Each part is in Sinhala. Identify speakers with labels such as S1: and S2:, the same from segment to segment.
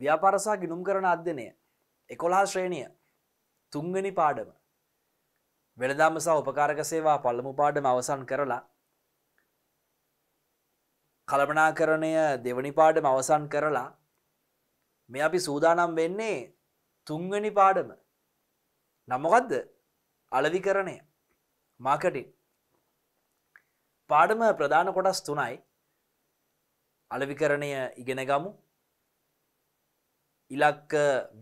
S1: ව්‍යාපාරසා ගිනුම් කරන අධ්‍යනය එකොළහා ශ්‍රේණිය තුංගනි පාඩම වෙළදාම සහ උපකාරක සේවා පල්ලමු පාඩම අවසන් කරලා කළමනාකරණය දෙවනි පාඩම අවසන් කරලා මේ අපි සූදානම් වෙන්නේ තුංගනි පාඩම නමොකක්ද අලවිකරණය මාකටින් පාඩම ප්‍රධාන කොටස් තුනයි අලවිකරණය ඉගෙන ගමු ඉලක්ක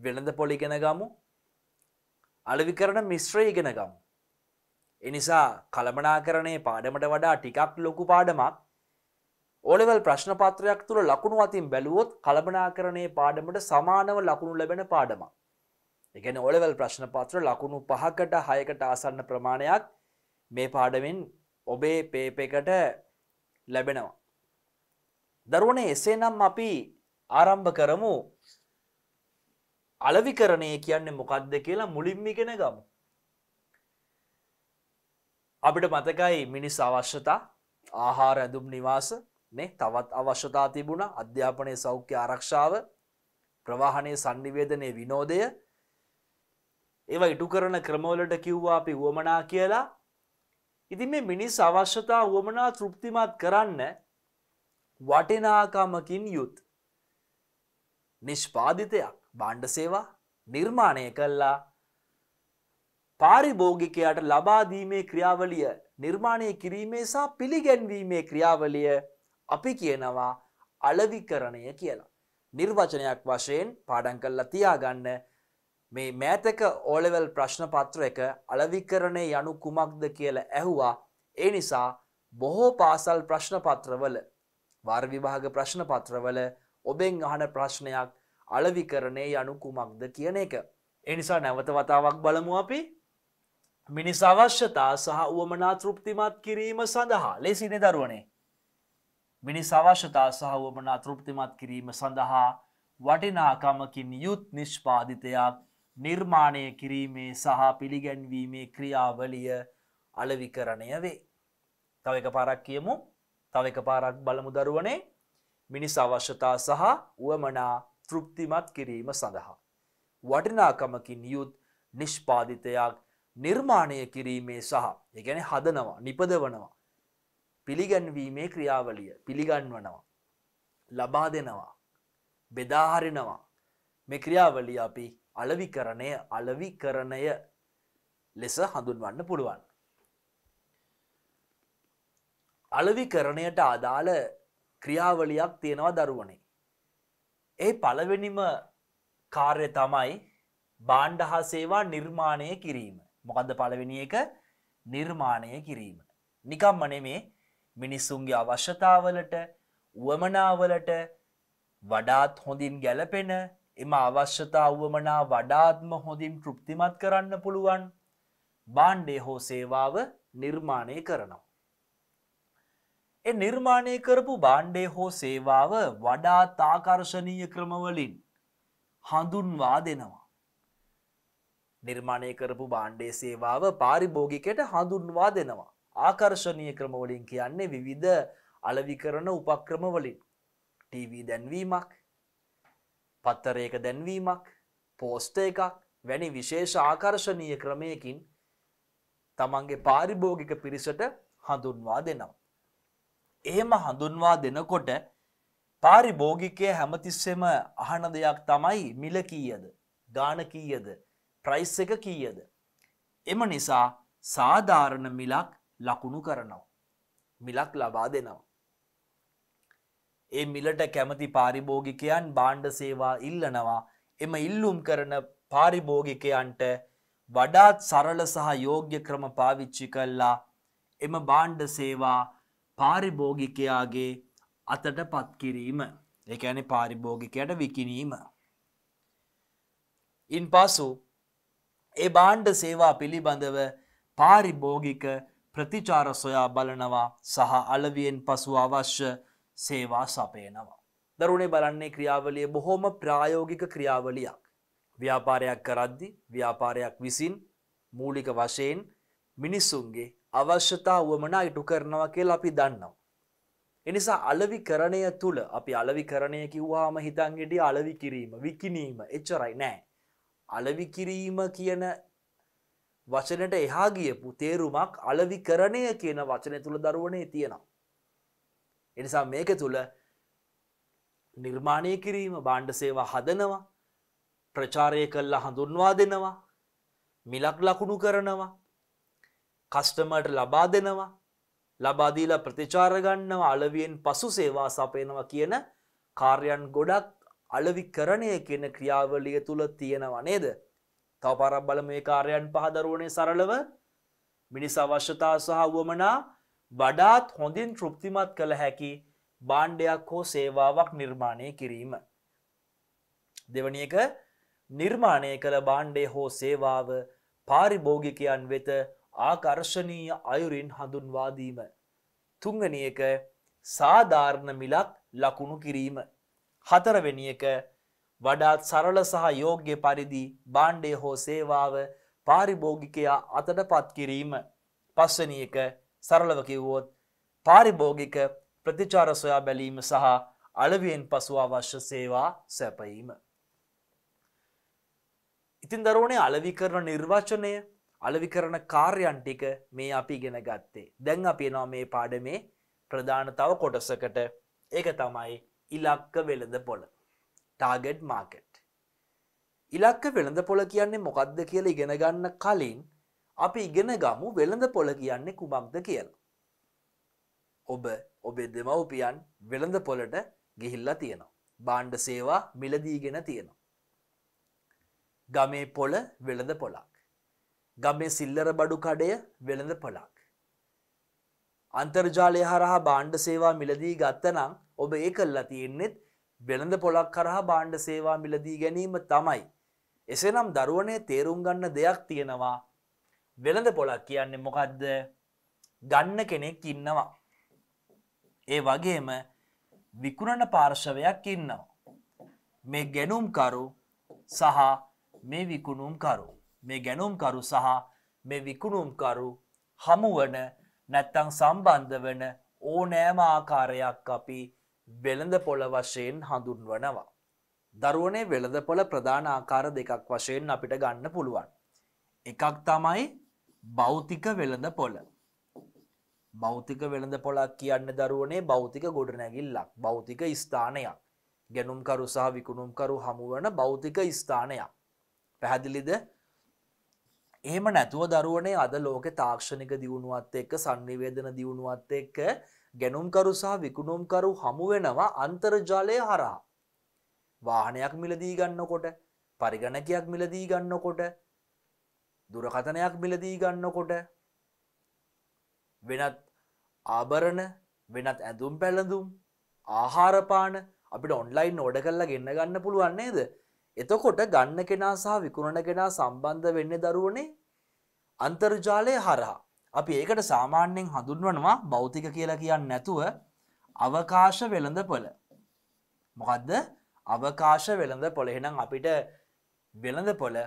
S1: වෙළඳ පොලිගෙන ගමු අලවි කරන මිශ්‍රය ඉගෙන ගමු. එනිසා කළමනා කරණයේ පාඩමට වඩා ටිකක් ලොකු පාඩමක් ඕලෙවල් ප්‍රශ්නපත්‍රයක් තුළ ලකුණු අතින් බැලුවොත් කළබනා කරණයේ පාඩමට සමානව ලකුණු ලැබෙන පාඩම. එකන ඕලෙවල් ප්‍රශ්නපත්‍ර ලකුණු පහකට හයකට ආසන්න ප්‍රමාණයක් මේ පාඩමෙන් ඔබේ පේපෙකට ලැබෙනවා. දරුවනේ එසේනම් අපි ආරම්භ කරමු අලවිකරණය කියන්නේ මොකක්ද කියලා මුලින්ම ඉගෙන ගමු. අපිට මතකයි මිනිස් අවශ්‍යතා ආහාර ඇඳුම් නිවාස නේ තවත් අවශ්‍යතා තිබුණා අධ්‍යාපනයේ සෞඛ්‍ය ආරක්ෂාව ප්‍රවාහනයේ sannivedanaya විනෝදය ඒවා ඉටු කරන ක්‍රමවලට කිව්වා අපි වමනා කියලා ඉතින් මේ මිනිස් අවශ්‍යතා වමනා තෘප්තිමත් කරන්න වටිනාකමකින් යුත් නිෂ්පාදිතයක් බණ්ඩ සේවා නිර්මාණය කල්ලා පාරිභෝගිකයාට ලබාදීමේ ක්‍රියාවලිය නිර්මාණය කිරීමේ සහ පිළිගැන්වීමේ ක්‍රියාවලිය අපි කියනවා අලවිකරණය කියලා. නිර්වචනයක් වශයෙන් පාඩන් කල්ලා තියාගන්න මේ මෑතක ඕලෙවල් ප්‍රශ්න පත්‍ර එක අලවිකරණය යනු කුමක්ද කියලා ඇහුවා ඒ නිසා බොහෝ පාසල් ප්‍රශ්නපත්‍රවල වර්විභාග ප්‍රශ්නපත්‍රවල ඔබෙන් අහන ප්‍රශ්නයක් අලවිකරණය යනු කුමක්ද කියන එක. එනිසා නැවත වතාවක් බලමු අපි මිනිස් අවශ්‍යතා සහ වුවමනා තෘප්තිමත් කිරීම සඳහා ලෙසිනෙ දරුවනේ. මිනිස් අවශ්‍යතා සහ වුවමනා තෘප්තිමත් කිරීම සඳහා වටිනාකමකින් යුත් නිෂ්පාධිතයක් නිර්මාණය කිරීමේ සහ පිළිගැන්වීමේ ක්‍රියාවලිය අලවිකරණය වේ. තව එක පාරක් කියමු තව එක පාරක් බලමු දරුවනේ මිනිස් අවශ්‍යතා සහ වුවමනා තෘප්තිමත් කිරීම සඳහා. වටිනාකමකින් යුත් නිෂ්පාදිතයක් නිර්මාණය කිරීමේ සහ එකැන හදනවා නිපදවනවා. පිළිගැන්වීමේ ක්‍රියාවලිය පිළිගන්වනවා. ලබා දෙනවා. බෙදාහරිනවා. මෙ ක්‍රියාවලිය අපි අලවිකරණය අලවිකරණය ලෙස හඳුන්වන්න පුළුවන්. අලවිකරණයට අදාළ ක්‍රියාවලියක් තියෙනවා දරුවනේ. ඒ පළවෙනිම කාර්ය තමයි බාණ්ඩ හා සේවා නිර්මාණය කිරීම. මොකද පළවෙනි එක නිර්මාණය කිරීම. නිකම්ම නෙමේ මිනිස්සුන්ගේ අවශ්‍යතාවලට වුවමනාවලට වඩාත් හොඳින් ගැලපෙන එම අවශ්‍යතා වුවමනා වඩාත්ම හොඳින් තෘප්තිමත් කරන්න පුළුවන් බාණ්ඩේ හෝ සේවාව නිර්මාණය කරනවා. ඒ නිර්මාණය කරපු බාණ්ඩය හෝ සේවාව වඩා තාකර්ශණීය ක්‍රමවලින් හඳුන්වා දෙනවා. නිර්මාණය කරපු බාණ්ඩේ සේවාව පාරිභෝගිකයට හඳුන්වා දෙනවා. ආකර්ශණීය ක්‍රමවලින් කියන්නේ විවිධ අලවිකරන උපක්‍රමවලින්. ටීවී දැන්වීමක් පත්තරයක දැන්වීමක් පෝස්ට එකක් වැනි විශේෂ ආකර්ශණීය ක්‍රමයකින් තමන්ගේ පාරිභෝගික පිරිසට හඳුන්වා දෙනවා. එහෙම හඳුන්වා දෙනකොට පාරිභෝගිකය හැමතිස්සෙම අහන දෙයක් තමයි මිල කීයද ගාන කීයද ප්‍රයිස් එක කීයද. එම නිසා සාධාරණ මිලක් ලකුණු කරනවා. මිලක් ලබා දෙනවා. ඒ මිලට කැමති පාරිභෝගිකයන් බාණ්ඩ සේවා ඉල්ලනවා එම ඉල්ලුම් කරන පාරිභෝගිකයන්ට වඩාත් සරල සහ යෝග්‍ය ක්‍රම පාවිච්චි කල්ලා එම බාණ්ඩ සේවා පාරිභෝගිකයාගේ අතට පත්කිරීම එකන පාරිභෝගිකයට විකිනීම. ඉන් පසු ඒ බාණ්ඩ සේවා පිළිබඳව පාරිභෝගික ප්‍රතිචාර සොයා බලනවා සහ අලවියෙන් පසු අවශ්‍ය සේවා සපයනවා. දරුණේ බලන්නේ ක්‍රියාවලිය බොහොම ප්‍රායෝගික ක්‍රියාවලියක්. ව්‍යාපාරයක් කරද්දි ව්‍යාපාරයක් විසින් මූලික වශයෙන් මිනිස්සුන්ගේ අවශ්‍යතා වුවමනා ඉටු කරනවා කියලා අපි දන්නවා. එනිසා අලවිකරණය තුළ අපි අලවිකරණය කිව්වාම හිතන් හිටිය අලවි කිරීම විකිනීම එච්චරයි නෑ. අලවි කිරීම කියන වචනට එහා ගියපු තේරුමක් අලවිකරණය කියන වචනය තුළ දරුවනේ තියෙනවා. එනිසා මේක තුළ නිර්මාණය කිරීම බාණ්ඩ සේවා හදනවා ප්‍රචාරය කල්ලා හඳුන්වා දෙනවා මිලක් ලකුණු කරනවා කස්ටමර්ට ලබා දෙනවා ලබාදීලා ප්‍රතිචාරගන්නවා අලවියෙන් පසු සේවා සපයනවා කියන කාර්යන් ගොඩක් අලවි කරණය කියන ක්‍රියාවලිය තුළ තියෙනවා නේද තව පරක් බල මේ කාර්යන් පහදරුවනේ සරලව මිනිස් අවශ්‍යතා සහ වුවමනා වඩාත් හොඳින් තෘප්තිමත් කළ හැකි බාණ්ඩයක් හෝ සේවාවක් නිර්මාණය කිරීම. දෙවනියක නිර්මාණය කළ බාණ්ඩේ හෝ සේවාව පාරිභෝගිකයන් වෙත ආකර්ශණීය අයුරින් හඳුන්වාදීම. තුංගනි එක සාධාරණ මිලක් ලකුණු කිරීම. හතරවෙනි එක වඩාත් සරල සහ යෝග්‍ය පරිදි බාණ්ඩය හෝ සේවාව පාරිභෝගිකයා අතට පත් කිරීම. පස්වනි එක සරලව කිව්වොත් පාරිභෝගික ප්‍රතිචාර සොයා බැලීම සහ අලවියෙන් පසු අවශ්‍ය සේවා සැපයීම. ඉතින් දරුවනේ අලවි කරන නිර්වචනය අලවි කරන කාර්යන් ටික මේ අපි ඉගෙන ගත්තේ. දැන් අපි එනවා මේ පාඩමේ ප්‍රධාන තව කොටසකට. ඒක තමයි ඉලක්ක වෙළඳපොළ. Target market. ඉලක්ක වෙළඳපොළ කියන්නේ මොකක්ද කියලා ඉගෙන ගන්න කලින් අපි ඉගෙන ගමු වෙළඳපොළ කියන්නේ කුමක්ද කියලා. ඔබ ඔබේ දෙමව්පියන් වෙළඳපොළට ගිහිල්ලා තියෙනවා. බාණ්ඩ සේවා මිලදීගෙන තියෙනවා. ගමේ පොළ වෙළඳ පොළක්. ගමේ සිල්ලර බඩු කඩය වෙළඳ පොලක්. අන්තර්ජාලය හරහා බාණ්ඩ සේවා මිලදී ගත්තනම් ඔබ ඒ කල්ලා තියෙන්නෙත් වෙළඳ පොලක් කරහා බාණ්ඩ සේවා මිලදී ගැනීම තමයි. එසේනම් දරුවනේ තේරුම් ගන්න දෙයක් තියෙනවා. වෙළඳ පොලක් කියන්නේ මොකක්ද ගන්න කෙනෙක් ඉන්නවා. ඒ වගේම විකුණන පාර්ශවයක් ඉන්නවා. මේ ගැනුම්කරු සහ මේ විකුණුම්කරු. මේ ගැනුම්කරු සහ මේ විකුණුම්කරු හමුවන නැත්තං සම්බන්ධ වන ඕනෑම ආකාරයක් අපි වෙළඳ පොළ වශයෙන් හඳුන්වනවා. දරුවනේ වෙළඳ පොළ ප්‍රධාන ආකාර දෙකක් වශයෙන් අපිට ගන්න පුළුවන්. එකක් තමයි භෞතික වෙළඳ පොළ. භෞතික වෙළඳ පොළක් කියන්න දරුවනේ භෞතික ගොඩනැගිල්ලක් භෞතික ස්ථානයක්. ගැනුම්කරු සහ විකුණුම්කරු හමුවන භෞතික ස්ථානයක්. පැහැදිලිද එහෙම නැතුව දරුවනේ අද ලෝකෙ තාක්ෂණික දියුණුවත් එක්ක සංනිවේදන දියුණුවත් එක්ක ගැනුම්කරු සහ විකුණුම්කරු හමු වෙනවා අන්තර්ජාලය හරහා. වාහනයක් මිලදී ගන්නකොට, පරිගණකයක් මිලදී ගන්නකොට, දුරකථනයක් මිලදී ගන්නකොට වෙනත් ආභරණ, වෙනත් ඇඳුම් පැළඳුම්, ආහාර පාන අපිට ඔන්ලයින් ඕඩර් කරලා ගෙන්න ගන්න පුළුවන් නේද? එතකොට ගන්න කෙනා සහ විකුණන කෙනා සම්බන්ධ වෙන්නේ දරුවනේ අන්තර්ජාලය හරහා. අපි ඒකට සාමාන්‍යයෙන් හඳුන්වනවා භෞතික කියලා කියන්නේ නැතුව අවකාශ වෙළඳපොළ. මොකද්ද? අවකාශ වෙළඳපොළ. එහෙනම් අපිට වෙළඳපොළ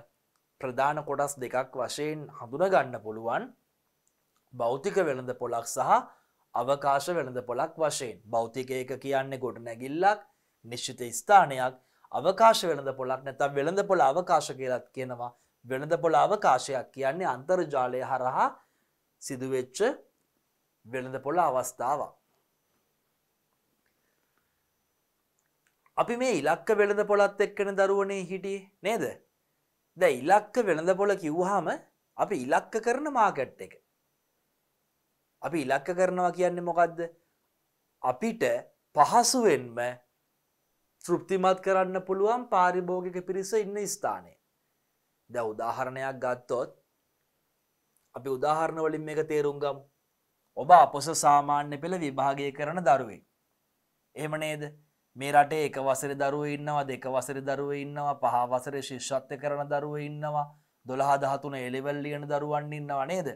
S1: ප්‍රධාන කොටස් දෙකක් වශයෙන් හඳුනගන්න පුළුවන්. භෞතික වෙළඳපොළක් සහ අවකාශ වෙළඳපොළක් වශයෙන්. භෞතික එක කියන්නේ ගොඩනැගිල්ලක්, නිශ්චිත ස්ථානයක්. අවකාශ වෙළඳ පොලක් නැතම් වෙළඳ පොළ අවකාශ කියලත් කියනවා වෙළඳ පොළ අවකාශයක් කියන්නේ අන්තර්ජාලය හරහා සිදුවෙච්ච වෙළඳ පොළ අවස්ථාවක්. අපි මේ ඉලක්ක වෙළඳ පොළත් එක්කන දරුවනේ හිටි නේද. දැ ඉලක්ක වෙළඳ පොළ කිව්හාම අපි ඉලක්ක කරන මාකට් එක. අපි ඉලක්ක කරනවා කියන්නේ මොකක්ද. අපිට පහසුවෙන්ම තෘප්තිමත් කරන්න පුළුවන් පාරිභෝගික පිරිස ඉන්න ස්ථානය. දැ උදාහරණයක් ගත්තොත් අපි උදාහරණ වලින් මේක තේරුම්ගම් ඔබ අපොස සාමාන්‍ය පෙළ විභාගය කරන දරුවෙක්. එහෙම නේද මේ රටේ එක වසර දරුව ඉන්නවා දෙක වසර දරුව ඉන්නවා පහ වසරේ ශිෂ්ෂත්ය කරන දරුව ඉන්නවා දොළහා දහතුන එලෙවල් ලියන දරුවන් ඉන්නවා නේද.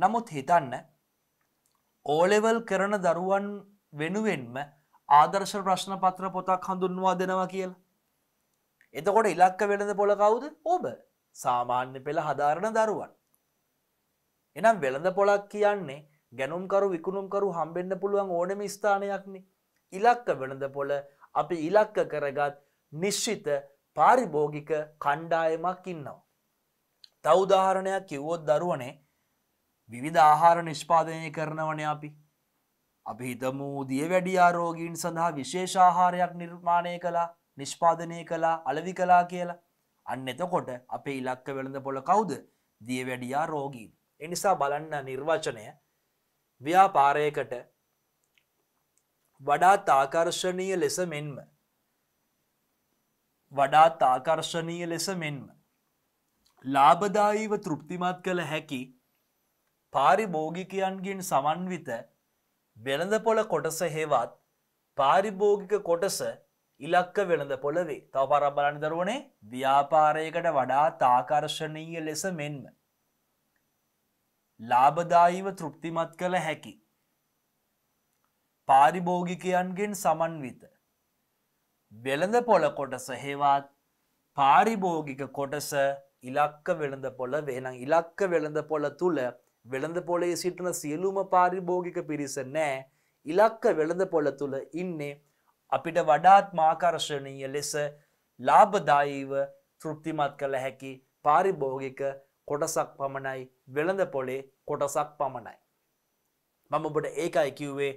S1: නමුත් හිතන්න ඕලෙවල් කරන දරුවන් වෙනුවෙන්ම ආදර්ශ ප්‍රශ්න පත්‍ර පොතක් හඳුන්වා දෙනවා කියලා. එතකොට ඉලක්ක වෙනද පොළ කවුද ඔබ සාමාන්‍ය පෙළ හදාරණ දරුවන්. එනම් වෙළඳ පොලක් කියන්නේ ගැනුම්කරු විකුණුම්කරු හම්බෙන්න්න පුළුවන් ඕනම ස්ථානයක්න ඉලක්ක වෙළඳ පොළ අපි ඉලක්ක කරගත් නිශ්ෂිත පාරිභෝගික කණ්ඩායමක් ඉන්නවා. තවදාහරණයක් කිව්වොත් දරුවනේ විවිධ ආහාර නිෂ්පාදනය කරනවන අපි අපි හිතමූ දියවැඩියා රෝගීන් සඳහා විශේෂාහාරයක් නිර්මාණය කලා නිෂ්පාදනය කලා අලවි කලා කියලා. අන්න එතකොට අපේ ඉලක්ක වෙළඳ පොළ කවුද දියවැඩියා රෝගීන්. එනිසා බලන්න නිර්වචනය ව්‍යාපාරයකට වඩාත් ආකර්ශණීය ලෙස මෙන්ම වඩාත් ආකර්ශණීය ලෙස මෙන්ම ලාභදායීව තෘප්තිමත් කළ හැකි පාරිභෝගිකයන්ගෙන් සමන්විත වෙළඳපොළ කොටස හෙවත් පාරිභෝගික කොටස ඉලක්ක වෙළඳ පොළවේ තව පරක් බලන්න දරුවනේ ව්‍යාපාරයකට වඩා තාකර්ශණීය ලෙස මෙන්ම. ලාබදායිව තෘප්තිමත් කළ හැකි. පාරිභෝගිකයන්ගෙන් සමන්විත. වෙළඳ පොළ කොටස හෙවත් පාරිභෝගික කොටස ඉලක්ක වෙළඳ පොළ වෙනම් ඉලක්ක වෙළඳ පොළ තුළ වෙළඳ පොලේ සිටින සියලුම පාරිභෝගික පිරිස නෑ ඉලක්ක වෙළඳ පොළ තුළ ඉන්නේ අපිට වඩාත් මාකර්ශණීය ලෙස ලාභදායීව තෘප්තිමත් කළ හැකි පාරිභෝගික කොටසක් පමණයි වෙළඳ පොලේ කොටසක් පමණයි. මම ඔබට ඒකයි කිව්වේ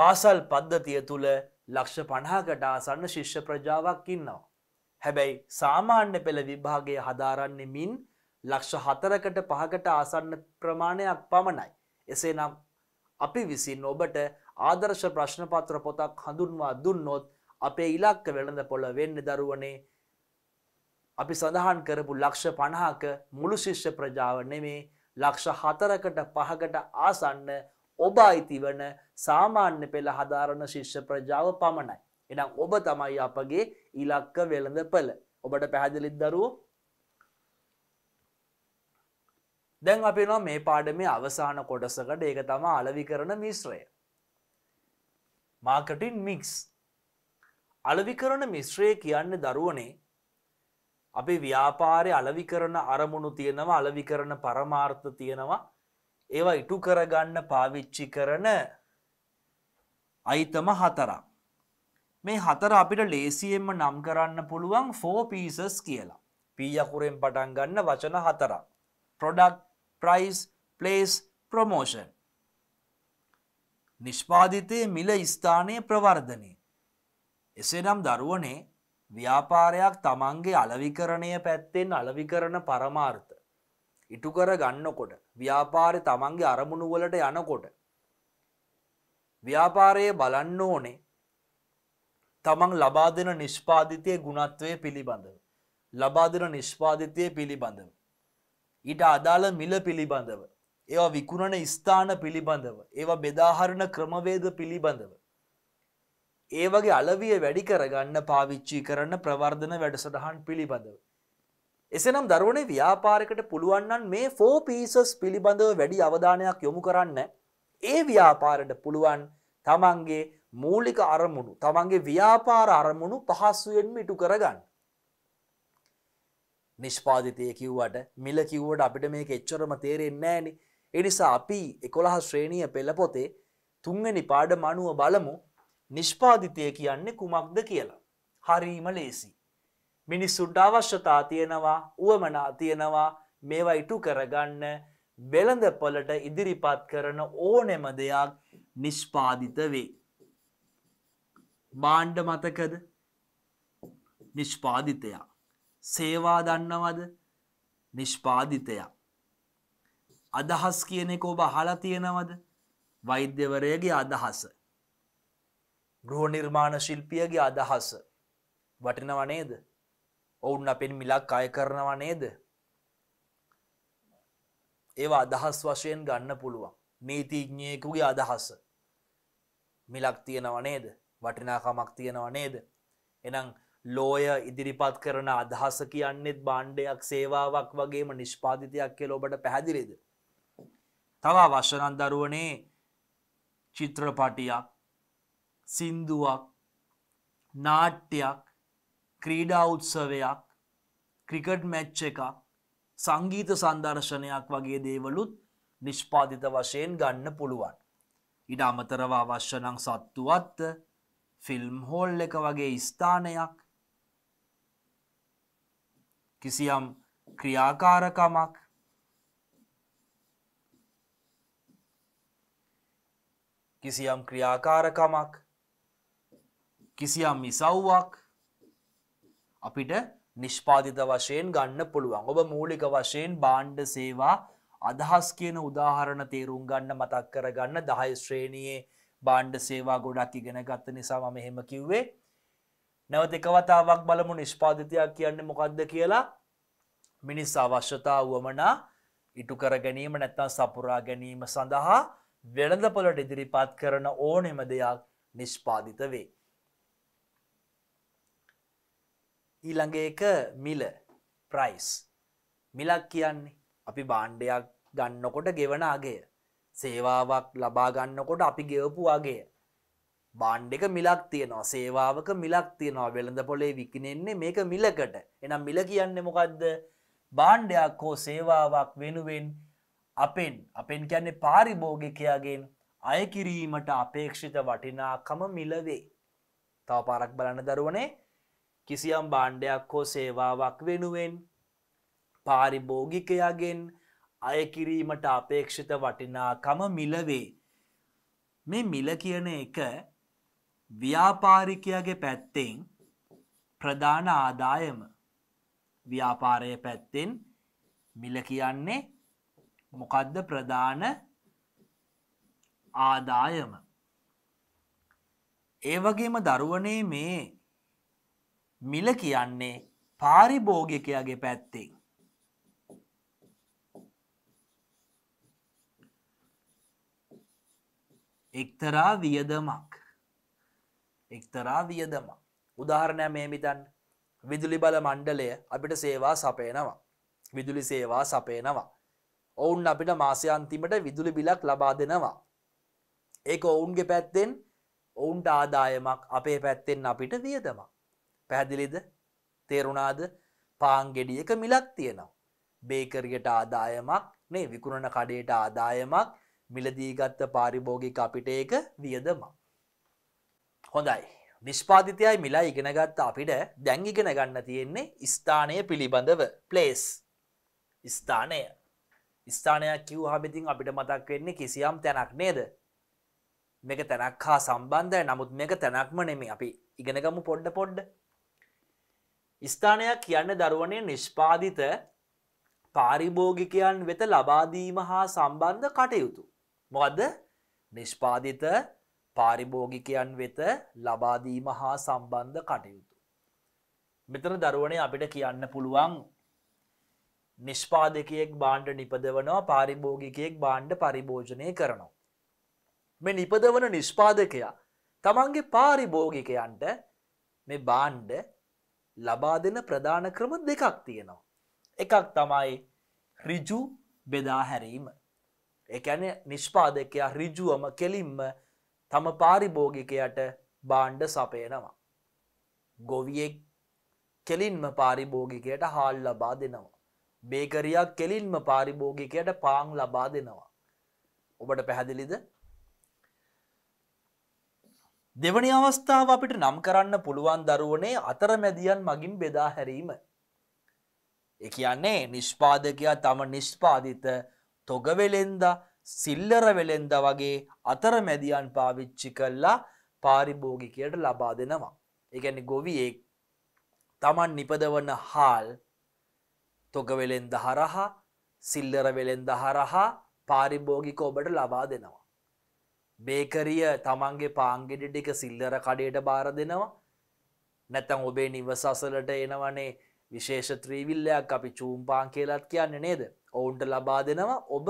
S1: පාසල් පද්ධතිය තුළ ලක්ෂ පණහාකට ආසන්න ශිෂ්‍ය ප්‍රජාවක් ඉන්නවා. හැබැයි සාමාන්‍ය පෙළ විභාගය හදාරන්නේ මින් ලක්ෂ හතරකට පහකට ආසන්න ප්‍රමාණයක් පමණයි. එසේනම් අපි විසින් ඔබට ආදර්ශ ප්‍රශ්නපත්‍ර පොතක් හඳුන්වා දුන්නොත් අපේ ඉලක්ක වෙළඳ පොළ වෙන්න දරුවනේ අපි සඳහන් කරපු ලක්ෂ පණහාක මුළු ශිෂ්‍ය ප්‍රජාව නෙමේ ලක්ෂ හතරකට පහකට ආසන්න ඔබ අයිතිවන සාමාන්‍ය පෙළ හදාරණ ශිෂ්‍ය ප්‍රජාව පමණයි. එනම් ඔබ තමයි අපගේ ඉලක්ක වෙළඳ පළ. ඔබට පැහැදිලිත් දරුවෝ දැන් අපි නො මේ පාඩමේ අවසාන කොටසකට ඒක තමා අලවි කරන මිශ්‍රය. මාකටින් මික්ස් අලවි කරන මිශ්‍රය කියන්න දරුවනේ අපේ ව්‍යාපාරය අලවි කරන අරමුණු තියෙනවා අලවි කරන පරමාර්ථ තියෙනවා ඒවා ඉටු කරගන්න පාවිච්චි කරන අයිතම හතරක්. මේ හතර අපිට ලේසියෙන්ම නම් කරන්න පුළුවන් ෆෝ පීසස් කියලා. පීයකුරෙන් පටන් ගන්න වචන හතරක්. Product price, place, promotion. නිෂ්පාධිතය මිල ස්ථානය ප්‍රවර්ධනය. එසේනම් දරුවනේ ව්‍යාපාරයක් තමන්ගේ අලවිකරණය පැත්තෙන් අලවිකරන පරමාර්ථ. ඉටුකර ගන්නකොට ව්‍යාපාරය තමන්ගේ අරමුණු වලට යනකොට. ව්‍යාපාරයේ බලන්න ඕනේ තමන් ලබා දෙන නිෂ්පාධිතය ගුණත්වය පිළිබඳව. ලබා දෙන නිෂ්පාධිතය පිළිබඳව. ඊට අදාළ මිල පිළිබඳව. ඒවා විකුණන ස්ථාන පිළිබඳව. ඒවා බෙදාහරණ ක්‍රමවේද පිළිබඳව. ඒ වගේ අලවිය වැඩි කරගන්න පාවිච්චි කරන්න ප්‍රවර්ධන වැඩසටහන් පිළිබඳව. එසනම් දරුවනේ ව්‍යාපාරකට පුළුවන්නන් මේ ෆෝ පීසස් පිළිබඳව වැඩි අවධානයක් යොමු කරන්න ඒ ව්‍යාපාරට පුළුවන් තමන්ගේ මූලික අරමුණු තමන්ගේ ව්‍යාපාර අරමුණු පහස්සුවෙන්ම ඉටු කරගන්න. නිෂ්පාධිතය කිව්වට මිල කිව්වට අපිට මේක එච්චරම තේරෙන්නේ නෑනි. එනිසා අපි එකොළහ ශ්‍රේණිය පෙළපොතේ තුන්වැනි පාඩම අනුව බලමු නිෂ්පාධිතය කියන්නේ කුමක්ද කියලා. හරීම ලේසි. මිනිස්සුන්ට අවශ්‍යතා තියෙනවා වුවමනා තියෙනවා මේවා ඉටු කරගන්න වෙළඳපොලට ඉදිරිපත් කරන ඕනෙම දෙයක් නිෂ්පාධිත වේ. බාණ්ඩ මතකද නිෂ්පාධිතයක්. සේවා දන්නවද නිෂ්පාධිතයක් අදහස් කියනෙක ඔබ හලා තියෙනවද වෛද්‍යවරයගේ අදහස ගෘහ නිර්මාණ ශිල්පියගේ අදහස වටිනවනේද ඔවුන් අපෙන් මිලක් අය කරනවනේද ඒවා අදහස් වශයෙන් ගන්න පුළුවන් නීතිඥයකුගේ අදහස මිලක් තියෙනව නේද වටිනාකමක් තියෙනව නේද එනම් ලෝය ඉදිරිපත් කරන අදහස කියන්නෙත් බාණ්ඩයක් සේවාවක් වගේම නිෂ්පාතිතයක් කෙ ලොබට පැහැදිලිද. තව වශ්‍යනන්දරුවනේ චිත්‍රපටියක් සින්දුවක් නාට්‍යයක් ක්‍රීඩා උත්සවයක් ක්‍රිකට් මැච්ච එකක් සංගීත සංදර්ශනයක් වගේ දේවලුත් නිෂ්පාධිත වශයෙන් ගන්න පුළුවන්. ඉඩ අමතරවා අවශ්‍යනං සත්තුවත්ත ෆිල්ම් හෝල් එක වගේ ස්ථානයක් කිසියම් ක්‍රියාකාරකමක් කිසියම් ක්‍රියාකාරකමක් කිසියම් මිසව්වක් අපිට නිෂ්පාධිත වශයෙන් ගන්න පුළුවන් ඔබ මූලික වශයෙන් බාණ්ඩ සේවා අදහස් කියන උදාහරණ තේරුම් ගන්න මතක් කරගන්න දහය ශ්‍රේණයේ බාණ්ඩ සේවා ගොඩක් ඉගෙන ගත්ත නිසා මම එහෙම කිව්වේ නැවත එකවතාවක් බලමු නිෂ්පාධතියක් කියන්නේ මොකක්ද කියලා මිනිස් අවශ්‍යතා වුවමනා ඉටු කර ගැනීම නැත්තන් සපුරා ගැනීම සඳහා වෙළඳපොලට ඉදිරිපත් කරන ඕනෙම දෙයක් නිෂ්පාධිත වේ. ඊළඟ එක මිල ප්‍රයිස් මිලක් කියන්නේ අපි බාණ්ඩයක් ගන්නකොට ගෙවන අගේ සේවාවක් ලබා ගන්නකොට අපි ගෙවපු අගේ බාණ්ඩ එක මිලක් තියනවා සේවාවක මිලක් තියනවා වෙළඳ පොලේ විකිනෙන්නේ මේක මිලකට එනම් මිල කියන්න මොකක්ද බාණ්ඩයක් හෝ සේවාවක් වෙනුවෙන් අපෙන් අපෙන් කියන්නේ පාරිභෝගිකයාගෙන් අයකිරීමට අපේක්ෂිත වටිනාකම මිලවේ තව පාරක් බලන්න දරුවනේ කිසියම් බාණ්ඩයක් හෝ සේවාවක් වෙනුවෙන් පාරිභෝගිකයාගෙන් අයකිරීමට අපේක්ෂිත වටිනාකම මිලවේ මේ මිල කියන එක ව්‍යාපාරිකයාගේ පැත්තෙන් ප්‍රධාන ආදායම ව්‍යාපාරය පැත්තෙන් මිල කියන්නේ මොකදද ප්‍රධාන ආදායම. ඒවගේම දරුවනේ මේ මිල කියන්නේ පාරිභෝගිකයාගේ පැත්තෙන්. එක්තරා වියදමක් එක්තරා වියදම. උදාහරණය මේ මිතන් විදුලි බල මණ්ඩලය අපිට සේවා සපයනවා. විදුලි සේවා සපයනවා. ඔවුන් අපිට මාසයන්තිමට විදුලි බිලක් ලබා දෙනවා. ඒක ඔවුන්ගේ පැත්තෙන් ඔවුන්ට ආදායමක් අපේ පැත්තෙන් අපිට වියදම. පැහැදිලිද තේරුණාද පාංගෙඩියක මිලක් තියෙනවා. බේකරයට ආදායමක් නේ විකුණන කඩේට ආදායමක් මිලදීගත්ත පාරිභෝගික අපිට ඒක වියදමක්. හොඳයි. නිෂ්පාතිතයයි මිලා ඉගෙනගත්ත අපිට දැන් ඉගෙන ගන්න තියෙන්නේ ස්ථානය පිළිබඳව ප්ලේස් ස්ථානය ස්ථානයක් කිව් හමිතින් අපිට මතක් වෙන්නේ කිසියම් තැනක් නේද මේක තැනක් හා සම්බන්ධය නමුත් මේක තැනක්ම නෙමේ අපි ඉගෙනගමු පොඩ්ඩ පොඩ්ඩ ස්ථානයක් කියන්න දරුවනය නිෂ්පාදිත පාරිභෝගිකයන් වෙත ලබාදීම හා සම්බන්ධ කටයුතු මොකදද නිෂ්පාදිත පාරිභෝගිකයන් වෙත ලබාදීම හා සම්බන්ධ කටයුතු. මෙතන දරුවනේ අපිට කියන්න පුළුවන් නිෂ්පාදකයෙක් බාණ්ඩ නිපදවනවා පාරිභෝගිකයෙක් බාණ්ඩ පරිභෝජනය කරනවා. මේ නිපදවන නිෂ්පාදකයා තමන්ගේ පාරිභෝගිකයන්ට මේ බාණ්ඩ ලබා දෙන ප්‍රධාන ක්‍රම දෙකක් තියෙනවා. එකක් තමයි රිජු බෙදා හැරීම. එකැන නිෂ්පාදකයා රිජුවම කෙලින්ම තම පාරිභෝගිකයට බාණ්ඩ සපයනවා. ගොවියෙක් කෙලින්ම පාරිභෝගිකයට හාල් ලබා දෙනවා. බේකරයක් කෙලින්ම පාරිභෝගිකයට පාං ලබා දෙනවා. ඔබට පැහැදිලිද දෙවනි අවස්ථාව අපිට නම් කරන්න පුළුවන් දරුවනේ අතරමැදියන් මගින් බෙදා හැරීම. එක කියන්නේ නිෂ්පාදකයා තම නිෂ්පාදිත තොගවෙලෙන්දා සිල්ලර වෙලෙන්ද වගේ අතරමැදියන් පාවිච්චි කල්ලා පාරිභෝගිකයට ලබා දෙනවා. එකැන ගොවියෙක් තමන් නිපදවන හාල් තොගවෙලෙන්ද හරහා සිල්ලර වෙලෙන්ද හරහා පාරිභෝගික ඔබට ලබා දෙනවා. බේකරිය තමන්ගේ පාංගෙඩිට එක සිල්ලර කඩයට බාර දෙනවා නැතන් ඔබේ නිවසසලට එනවනේ විශේෂ ත්‍රීවිල්ලයක් අපි චූම්පාන් කියලත් කියන්න නේද ඔවුන්ට ලබා දෙනවා ඔබ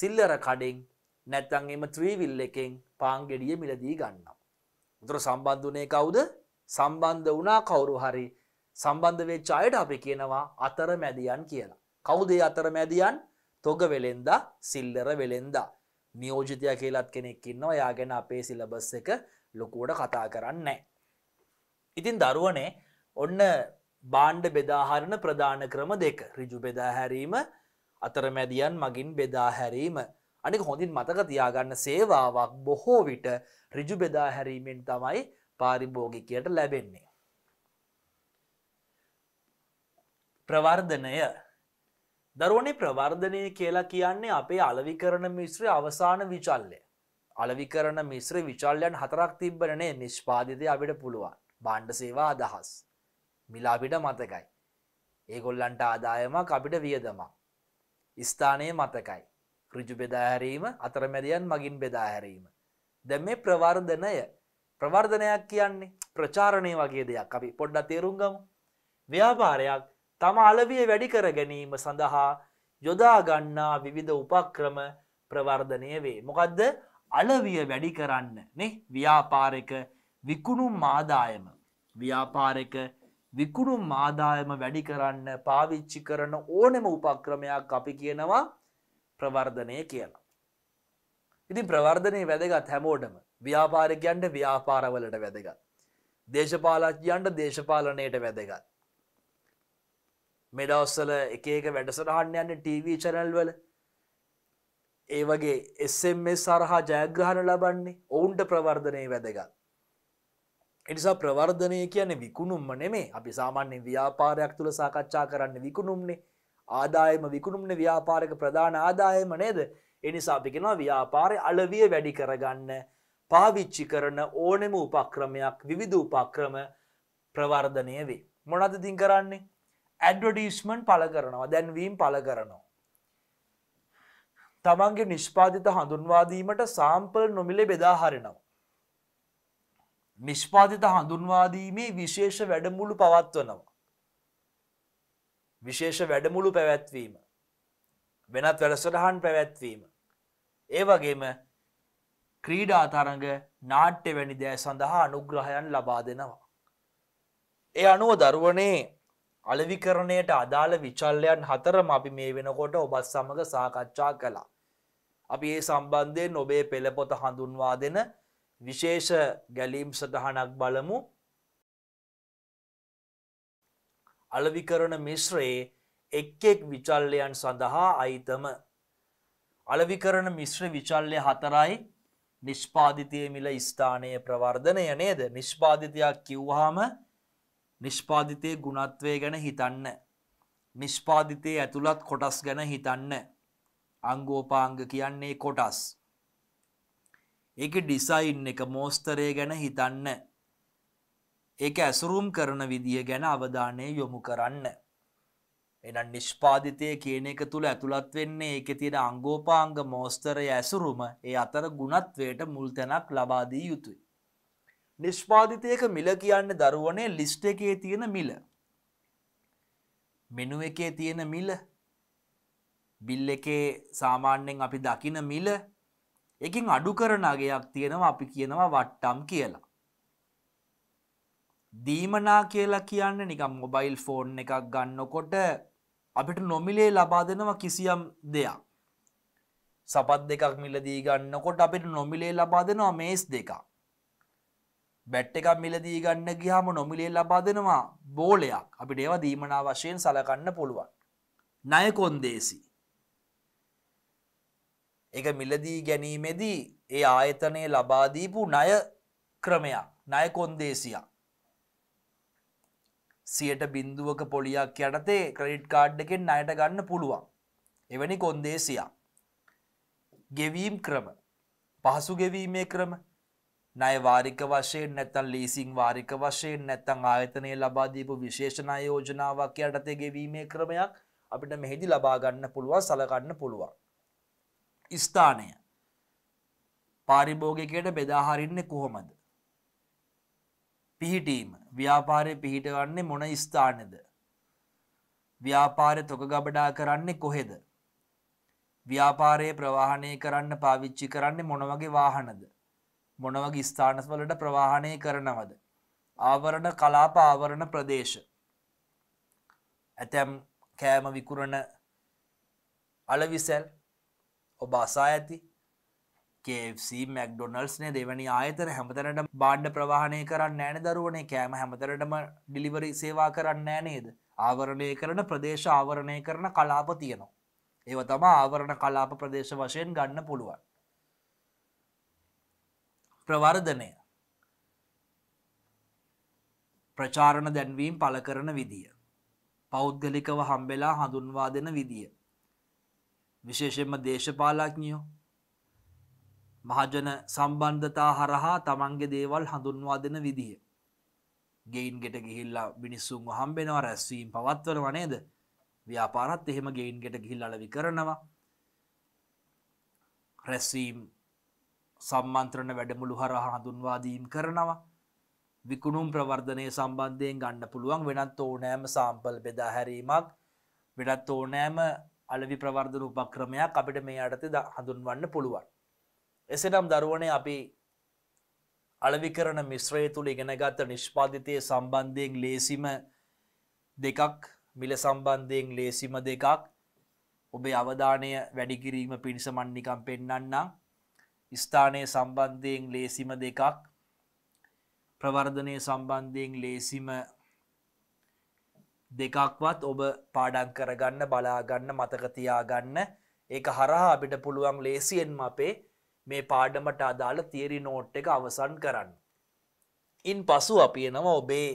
S1: සිල්ලර කඩෙන් නැත්තන් එම ත්‍රීවිල් එකෙන් පාංගෙඩිය මිලදී ගන්නම්. උතුර සම්බන්ධ වනේ කවුද සම්බන්ධ වනා කවුරු හරි සම්බන්ධ වේ චායට අපි කියනවා අතර මැදියන් කියලා. කවුදේ අතර මැදියන් තොග වෙලෙන්ද සිල්ලර වෙලෙන්දා. නියෝජිතය කියලත් කෙනෙක් ඉන්නවා යා ගැන අපේ සිලබස් එක ලොකුවට කතා කරන්න. ඉතින් දරුවනේ ඔන්න බාණ්ඩ බෙදාහරණ ප්‍රධාන ක්‍රම දෙක රිජු බෙදාහැරීම අතරමැදියන් මගින් බෙදා හැරීම. අනික හොඳින් මතක තියාගන්න සේවාවක් බොහෝ විට ඍජු බෙදා හැරීමෙන් තමයි පාරිභෝගිකයට ලැබෙන්නේ. ප්‍රවර්ධනය දරුවනේ ප්‍රවර්ධනය කියලා කියන්නේ අපේ අලවිකරණ මිශ්‍ර අවසාන විචල්ලය. අලවිකරණ මිශ්‍ර විචල්ලයන් හතරක් තිබ්බනේ නිෂ්පාදිතය අපිට පුළුවන් බණ්ඩ සේවා අදහස්. මිලාපිට මතකයි. ඒගොල්ලන්ට ආදායමක් අපිට වියදමක්. ස්ථානය මතකයි. ඍජු බෙදාහැරීම අතරමැදියන් මගින් බෙදාහැරීම. දැ මේ ප්‍රවර්ධනය ප්‍රවර්ධනයක් කියන්නේ ප්‍රචාරණය වගේ දෙයක් අපි පොඩ්ඩ තේරුම්ගම. ව්‍යාපාරයක් තම අලවිය වැඩි කර ගැනීම සඳහා යොදාගන්නා විවිධ උපක්‍රම ප්‍රවර්ධනය වේ. මොකදද අලවිය වැඩි කරන්න නේ ව්‍යාපාරක විකුණුම් ආදායම ව්‍යාපාරක විකුණුම් ආදායම වැඩි කරන්න පාවිච්චි කරන ඕනෙම උපක්‍රමයක් අපි කියනවා ප්‍රවර්ධනය කියලා. ඉතින් ප්‍රවර්ධනය වැදගත් හැමෝටම ව්‍යාපාරිකයන්ට ව්‍යාපාරවලට වැදගත්. දේශපාලච්ජයන්ට දේශපාලනයට වැදගත්. මෙඩවස්සල එක එක වැඩසටහන්න යන්න ටීවී චැනල්වල ඒ වගේ එස්ස සරහා ජයග්‍රහණ ලබන්නේ ඔවුන්ට ප්‍රවර්ධනය වැදගත්. එනිසා ප්‍රවර්ධනය කියන්නේ විකුණුම්ම නෙමේ අපි සාමාන්‍යෙන් ව්‍යාපාරයක් තුළ සාකච්ඡා කරන්න විකුණුම්නේ ආදායම විකුණුම්න ව්‍යාපාරක ප්‍රධාන ආදායම නේද එනිසා අපි කෙනවා ව්‍යාපාරය අලවිය වැඩි කරගන්න පාවිච්චි කරන ඕනෙම උපක්‍රමයක් විවිධ උපක්‍රම ප්‍රවර්ධනය වේ. මොනද තින් කරන්නේ ඇඩ්වඩිස්මන් පල කරනවා දැන්වීම් පල කරනවා. තමන්ගේ නිෂ්පාධිත හඳුන්වාදීමට සාම්පල් නොමිලේ බෙදා හරිනවා. නිෂ්පාතිත හඳුන්වාදීමේ විශේෂ වැඩමුළු පවත්වනවා. විශේෂ වැඩමුළු පැවැත්වීම. වෙනත් වැඩසටහන් පැවැත්වීම. ඒ වගේම ක්‍රීඩා තරඟ නාට්‍ය වැනි දෑ සඳහා අනුග්‍රහයන් ලබා දෙනවා. ඒ අනුව දරුවනේ අලවිකරණයට අදාළ විචල්ලයන් හතරම අපි මේ වෙනකොට ඔබත් සමඟ සාකච්ඡා කළා. අපි ඒ සම්බන්ධයෙන් ඔබේ පෙළපොත හඳුන්වා දෙන විශේෂ ගැලීම් සටහනක් බලමු අලවිකරන මිශ්‍රයේ එක් එක් විචල්ලයන් සඳහා අයිතම අලවිකරන මිශ්‍ර විචල්ලය හතරයි නිෂ්පාධිතය මිල ස්ථානය ප්‍රවර්ධනය නේද නිෂ්පාධිතයක් කිව්වාම නිෂ්පාධිතය ගුණත්වය ගැන හිතන්න නිෂ්පාධිතය ඇතුළත් කොටස් ගැන හිතන්න අංගෝපාංග කියන්නේ කොටස් ඒක ඩිසයින් එක මෝස්තරය ගැන හිතන්න. ඒක ඇසුරුම් කරන විදිිය ගැන අවධානය යොමු කරන්න. එනම් නිෂ්පාධිතය කියන එක තුළ ඇතුළත් වෙන්නේ එක තියෙන අංගෝපාංග මෝස්තරය ඇසුරුම ඒ අතර ගුණත්වයට මුල්තැනක් ලබාදී යුතුයි. නිෂ්පාධිතයක මිල කියන්න දරුවනේ ලිස්ට එකේ තියෙන මිල. මෙනු එකේ තියෙන මිල බිල් එකේ සාමාන්‍යෙන් අපි දකින මිල එකින් අඩු කරන අගයක් තියෙනවා අපි කියනවා වට්ටම් කියලා. දීමනා කියලා කියන්න නිකම් මොබයිල් ෆෝන් එකක් ගන්නකොට අපිට නොමිලේ ලබා දෙනවා කිසියම් දෙයක්. සපත් දෙකක් මිලදී ගන්නකොට අපිට නොමිලේ ලබා දෙනවා මේස් දෙක. බැට් එකක් මිලදී ගන්න ගියාම නොමිලේ ලබා දෙනවා බෝලයක්. අපිට ඒවා දීමනා වශයෙන් සලකන්න පුළුවන්. ණය කොන්දේසි. එක මිලදී ගැනීමේදී ඒ ආයතනය ලබාදීපු ණය ක්‍රමයක් ණය කොන්දේසියක් සියට බින්දුවක පොලියක් යටතේ ක්‍රඩිට් කාඩ් එකෙන් ණයට ගන්න පුළුවන් එවැනි කොන්දේසියක් ගෙවීම් ක්‍රම පහසු ගෙවීමේ ක්‍රම ණය වාරික වශයෙන් නැත්නම් ලීසින් වාරික වශයෙන් නැත්නම් ආයතනය ලබා දීපු විශේෂ ණය යෝජනාවක් යටතේ ගෙවීමේ ක්‍රමයක් අපිට මෙහිදී ලබා ගන්න පුළුවන් සලකන්න පුළුවන් ස්ථානය පාරිභෝගිකයට බෙදාහරින්නේ කොහොමද පිහිටීම ව්‍යාපාරය පිහිටවන්නේ මොන ස්ථානද ව්‍යාපාරය තොක ගබඩා කරන්නේ කොහෙද ව්‍යාපාරයේ ප්‍රවාහණය කරන්න පාවිච්චි කරන්නේ මොන වගේ වාහනද මොන වගේ ස්ථානවලට ප්‍රවාහණය කරනවද ආවරණ කලාප ආවරණ ප්‍රදේශ ඇතැම් කෑම විකුරණ අලවිසැල් ඔබ අසා ඇති KFC මැක්ඩොනල්ස්නේ දෙවැනි ආයතන හැමතරට බාණ්ඩ ප්‍රවාහණය කරන්න ෑන දරුවනේ කෑම හැමතරටම ඩිලිවරි සේවා කරන්න නේද ආවරණය කරන ප්‍රදේශ ආවරණය කරන කලාප තියනවා. ඒව තම ආවරණ කලාප ප්‍රදේශ වශයෙන් ගන්න පුළුවන්. ප්‍රවර්ධනය ප්‍රචාරණ දැන්වීම් පල කරන විදිය. පෞද්ගලිකව හම්බෙලා හඳුන්වා දෙන විදිිය. විශේෂයෙන්ම දේශපාලඥයෝ මහජන සම්බන්ධතා හරහා තමන්ගේ දේවල් හඳුන්වා දෙන විදිහ. ගෙයින් ගෙට ගිහිල්ලා මිනිස්සුන් හම්බෙනවා රැස්වීම් පවත්වනවා නේද ව්‍යාපාරත් එහෙම ගෙයින් ගෙට ගිහිල් අලවි කරනවා රැස්වීම් සම්මන්ත්‍රණ වැඩමුළු හරහා හඳුන්වාදීම් කරනවා විකුණුම් ප්‍රවර්ධනය සම්බන්ධයෙන් ගන්න පුළුවන් වෙනත් ඕනෑම සාම්පල් බෙදා හැරීමක් වෙනත් ඕනෑම අලවි ප්‍රවර්ධන උපක්‍රමයක් අපිට මේ අයටති හඳුන්වන්න පුළුවන්. එසනම් දරුවනේ අපි අලවි කරන මිශ්‍රය තුළ ඉගෙනගත්ත නිෂ්පාධිතය සම්බන්ධයෙන් ලේසිම දෙකක් මිල සම්බන්ධයෙන් ලේසිම දෙකක් ඔබේ අවධානය වැඩිකිරීම පිණිසමන්නිකම් පෙන්නන්නම් ස්ථානය සම්බන්ධයෙන් ලේසිම දෙකක් ප්‍රවර්ධනය සම්බන්ධයෙන් ලේසිම දෙකක්වත් ඔබ පාඩන් කරගන්න බලාගන්න මතකතියාගන්න ඒක හරහා අපිට පුළුවන් ලේසියෙන්ම අපේ මේ පාඩමට අදාළ තිේරි නෝට් එක අවසන් කරන්න. ඉන් පසු අපියනවා ඔබේ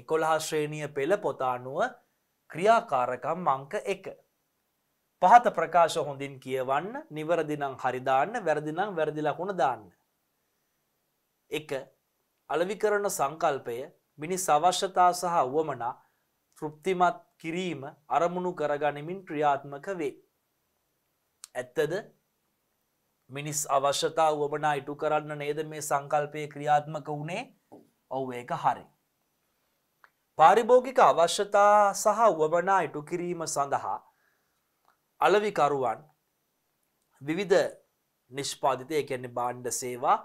S1: එකොළහා ශ්‍රේණිය පෙළ පොතානුව ක්‍රියාකාරකම් මංක එක. පහත ප්‍රකාශ හොඳින් කියවන්න නිවරදිනං හරිදාන්න වැරදිනං වැරදිලකුණ දාන්න. එක අලවිකරන සංකල්පය මිනි සවශ්‍යතා සහ වුවමනා තෘප්තිමත් කිරීම අරමුණු කරගනිමින් ක්‍රියාත්මක වේ. ඇත්තද මිනිස් අවශ්‍යතා වුවමනා ඉටු කරන්න නේද මේ සංකල්පය ක්‍රියාත්මක වුණේ ඔව් ඒක හරි. පාරිභෝගික අවශ්‍යතා සහ වුවමනා ඉටු කිරීම සඳහා අලවිකරුවන් විවිධ නිෂ්පාධිතය කියන්නේ බාණ්ඩ සේවා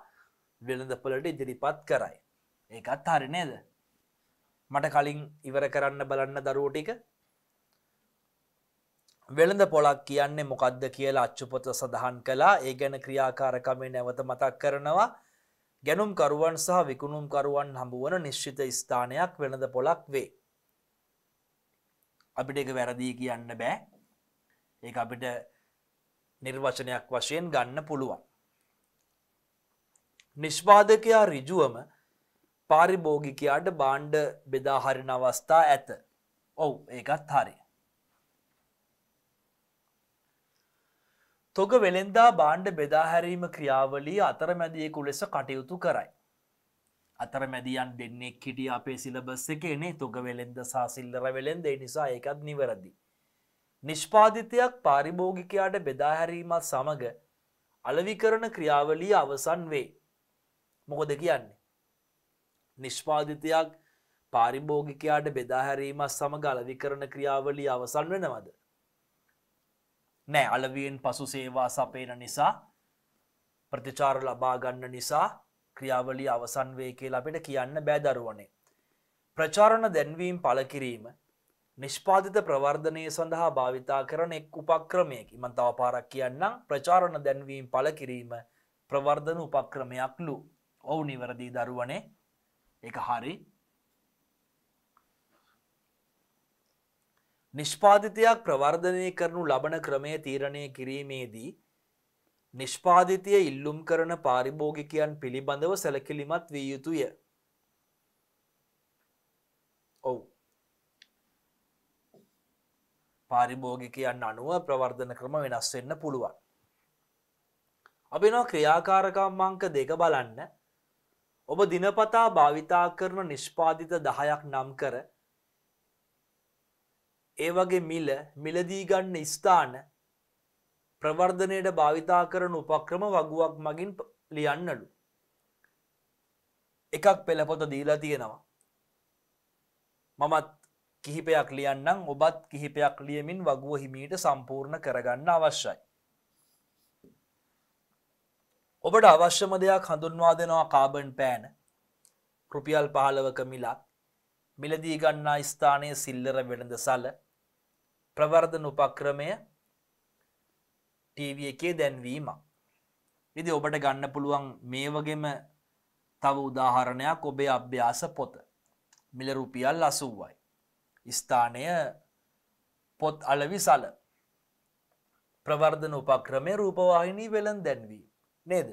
S1: වෙළඳපලට ඉදිරිපත් කරයි. ඒකත් හරි නේද මට කලින් ඉවර කරන්න බලන්න දරුවෝ ටික වෙළඳ පොලක් කියන්නේ මොකද්ද කියලා අච්චුපොත සඳහන් කළා ඒ ගැන ක්‍රියාකාරකමේ නැවත මතක් කරනවා ගැනුම්කරුවන් සහ විකුණුම්කරුවන් හඹුවන නිශ්චිත ස්ථානයක් වෙළඳ පොලක් වේ. අපිට එක වැරදිී කියන්න බෑ ඒ අපිට නිර්වචනයක් වශයෙන් ගන්න පුළුවන්. නිෂ්පාදකයා රිජුවම පාරිභෝගිකයාට බාණ්ඩ බෙදාහරින අවස්ථා ඇත. ඔවු ඒකත් හරි. තොග වෙළෙන්දා බාණ්ඩ බෙදාහැරීම ක්‍රියාවලී අතරමැදියෙකු ලෙස කටයුතු කරයි. අතරමැදියන් දෙන්නෙක් හිටිය අපේ සිලබස් එක එනේ තොග වෙළෙන්ද සහ සිල්ලර වෙළෙන්ද නිසා ඒකත් නිවැරදි. නිෂ්පාධිතයක් පාරිභෝගිකයාට බෙදාහැරීමත් සමඟ අලවිකරන ක්‍රියාවලී අවසන් වේ. මොකොද කියන්නේ. නිෂ්පාධිතයක් පාරිභෝගිකයාට බෙදාහැරීමත් සමඟ අලවිකරණ ක්‍රියාවලි අවසන් වෙනවද. නෑ අලවීන් පසු සේවා සපේන නිසා ප්‍රතිචාර ලබාගන්න නිසා ක්‍රියාවලි අවසන් වේ කියලා අපිට කියන්න බෑදරුවනේ. ප්‍රචාරණ දැන්වීම් පලකිරීම නිෂ්පාධිත ප්‍රවර්ධනය සඳහා භාවිතා කරන එක් උපක්‍රමයකි මන් තව පාරක් කියන්නම් ප්‍රචාරණ දැන්වීම් පලකිරීම ප්‍රවර්ධන උපක්‍රමයක් ලු ඔවු නිවරදී දරුවනේ එක හරි නිෂ්පාධිතයක් ප්‍රවර්ධනය කරනු ලබන ක්‍රමය තීරණය කිරීමේදී නිෂ්පාධිතය ඉල්ලුම් කරන පාරිභෝගිකයන් පිළිබඳව සැලකිලිමත් විය යුතුය. ඔවු. පාරිභෝගිකයන් අනුව ප්‍රවර්ධන ක්‍රම වෙනස් වෙන්න පුළුවන්. අපි නො ක්‍රියාකාරකම් මංක දෙක බලන්න ඔබ දිනපතා භාවිතා කරන නිෂ්පාදිත දහයක් නම් කර ඒ වගේ මිල මිලදී ගන්න ස්ථාන ප්‍රවර්ධනයට භාවිතා කරන උපක්‍රම වගුවක් මගින් ලියන්නලු. එකක් පෙළපොත දීලා තියෙනවා. මමත් කිහිපයක් ලියන්නම් ඔබත් කිහිපයක් ලියමින් වගුව හිමීට සම්පූර්ණ කරගන්න අවශ්‍යයි. ඔබට අවශ්‍යම දෙයක් හඳුන්වා දෙනවා කාබන් පෑන රුපියල් පහලවක මිලක් මිලදී ගන්නා ස්ථානය සිල්ලර වෙළඳ සල ප්‍රවර්ධන උපක්‍රමය ටීව එකේ දැන්වීම විදි ඔබට ගන්න පුළුවන් මේ වගේම තව උදාහරණයක් ඔබේ අභ්‍යාස පොත මිල රුපියල් අසුව්වයි ස්ථානය පොත් අලවි සල ප්‍රවර්ධන උපක්‍රමය රූපවාහිනී වෙළන් දැන්වී නේද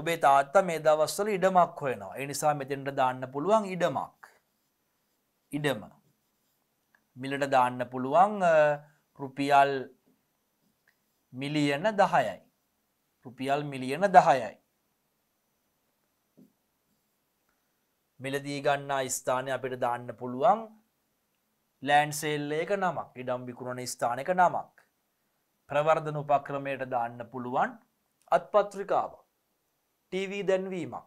S1: ඔබේ තාත්තා මේ දවස්වල ඉඩමක් හොයනවා ඒ නිසා මෙතෙන්ට දාන්න පුළුවන් ඉඩමක් ඉඩම මිලට දාන්න පුළුවන් රුපියල් මිලියන දහයයි රුපියල් මිලියන දහයයි මිලදී ගන්නා ස්ථානය අපිට දාන්න පුළුවන් ලෑන්සෙල්ල එක නමක් ඉඩම් විකුණන ස්ථානක නමක් ප්‍රවර්ධන උපක්‍රමයට දාන්න පුළුවන් අත්පත්‍රිකාව TV දැන්වීමක්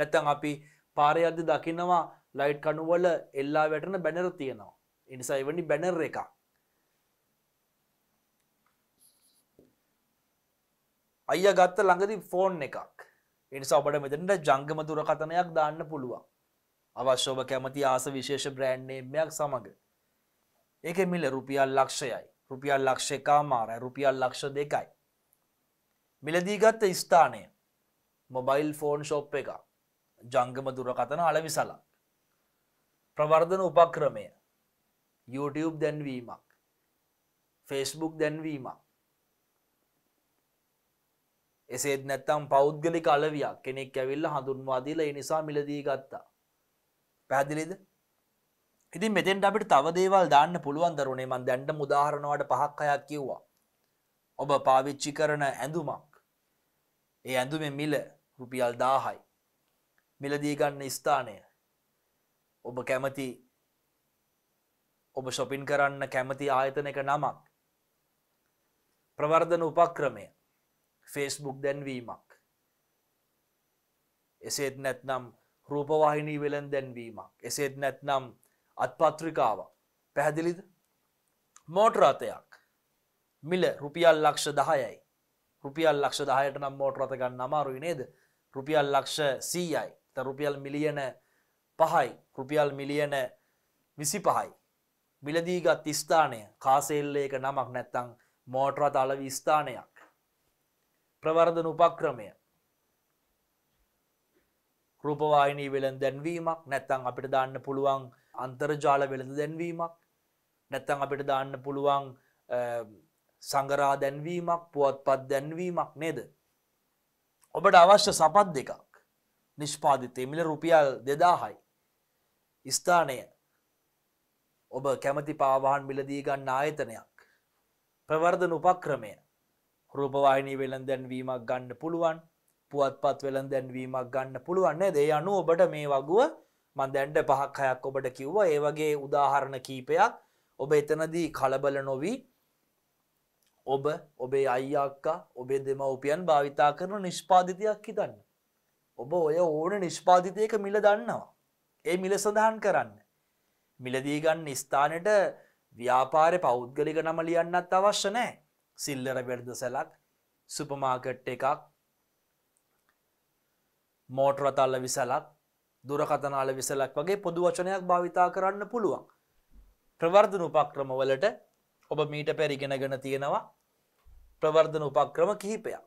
S1: නැත්තම් අපි පාරේ යද්දි දකිනවා ලයිට් කණු වල එල්ලා වැටෙන බැනර් තියෙනවා ඒ නිසා එවැනි බැනර් එකක් අයියා ගත්ත ළඟදී ෆෝන් එකක් ඒ නිසා ඔබට මෙතනට ජංගම දුරකථනයක් දාන්න පුළුවන් අවශ්‍ය ඔබ කැමති ආස විශේෂ බ්‍රෑන්ඩ් නේම් එකක් සමග ඒකේ මිල රුපියල් ලක්ෂයයි රුපියල් ලක්ෂ එකමාරයි රුපියල් ලක්ෂ දෙකයි. මිලදීගත්ත ස්ථානය මොබයිල් ෆෝන් ශොප් එක ජංගම දුරකතන අලවිසලා. ප්‍රවර්ධන උපක්‍රමය YouTube දැන්වීමක් ෆස්බුක් දැන්වීමක් එසේත් නැත්තම් පෞද්ගලි කලවයක් කෙනෙක් ඇවිල්ල හඳුන්වාදීල එනිසා මිලදී ගත්තා පැහැදිලිද ඉතින් මෙතෙන්ට අපිට තව දේවල් දාන්න පුළුවන් දරුණේ මන් දැන්ට මුදාහරණවට පහක් අයක් කිව්වා. ඔබ පාවිච්චි කරන ඇඳුමක්. ඒ ඇඳුමෙන් මිල රුපියල් දාහයි. මිලදීගන්න ස්ථානය. ඔබ කැමති ඔබ ශොපින් කරන්න කැමති ආයතන එක නමක්. ප්‍රවර්ධන උපක්‍රමය ෆේස්බුක් දැන්වීමක්. එසේත් නැත්නම් රූපවාහිනී වෙළන් දැන්වීමක්. එසේත් නැත්නම් අත්පත්‍රිකාව පැහැදිලිද මෝටරතයක් මිල රුපියල් ලක්ෂ දහයයි රුපියල් ලක්ෂ දහයට නම් මෝටරත ගන්න අමාරුයි නේද රුපියල් ලක්ෂ සීයයි ත රුපියල් මිලියන පහයි රුපියල් මිලියන විසි පහයි මිලදීගත් ස්ථානය කාසෙල්ලේක නමක් නැත්තං මෝටරත අලවි ස්ථානයක් ප්‍රවර්ධන උපක්‍රමය රූපවාහිනී වෙළෙන් දැන්වීමක් නැත්තං අපිට දාන්න පුළුවන් අන්තර්ජාල වෙළඳ දැන්වීමක් නැත්තං අපිට දාන්න පුළුවන් සඟරා දැන්වීමක් පුවත්පත් දැන්වීමක් නේද. ඔබට අවශ්‍ය සපත් දෙකක් නිෂ්පාධිතය මිල රුපියල් දෙදාහයි. ස්ථානය ඔබ කැමති පාවාහන් මිලදී ගන්න ආයතනයක්. ප්‍රවර්ධන උපක්‍රමය රූපවාහිනී වෙළන් දැන්වීමක් ගන්න පුළුවන් පුවත්පත් වෙළන් දැන්වීමක් ගන්න පුළුවන් නේද ඒ අනුව ඔබට මේ වගුව මන් දැන්ට පහක් හයක් ඔබට කිව්ව ඒ වගේ උදාහරණ කීපයක් ඔබ එතනදී කලබල නොවී ඔබ ඔබේ අයියක්කා ඔබේ දෙමවපියන් භාවිතා කරන නිෂ්පාධිතයක් හිතන්න. ඔබ ඔය ඕන නිෂ්පාධිතයක මිල දන්නවා. ඒ මිල සඳහන් කරන්න. මිලදීගන්න ස්ථානට ව්‍යාපාරය පෞද්ගලික නම ලියන්නත් අවශ්‍ය නෑ සිල්ලර බෙරද සැලක් සුපමාකට් එකක් මෝටරතල්ල විසලක් දුරකතනාල විසලක් වගේ පොදු වචනයක් භාවිතා කරන්න පුළුවන්. ප්‍රවර්ධන උපක්‍රමවලට ඔබ මීට පැරිගෙනගෙන තියෙනවා ප්‍රවර්ධන උපක්‍රම කිහිපයක්.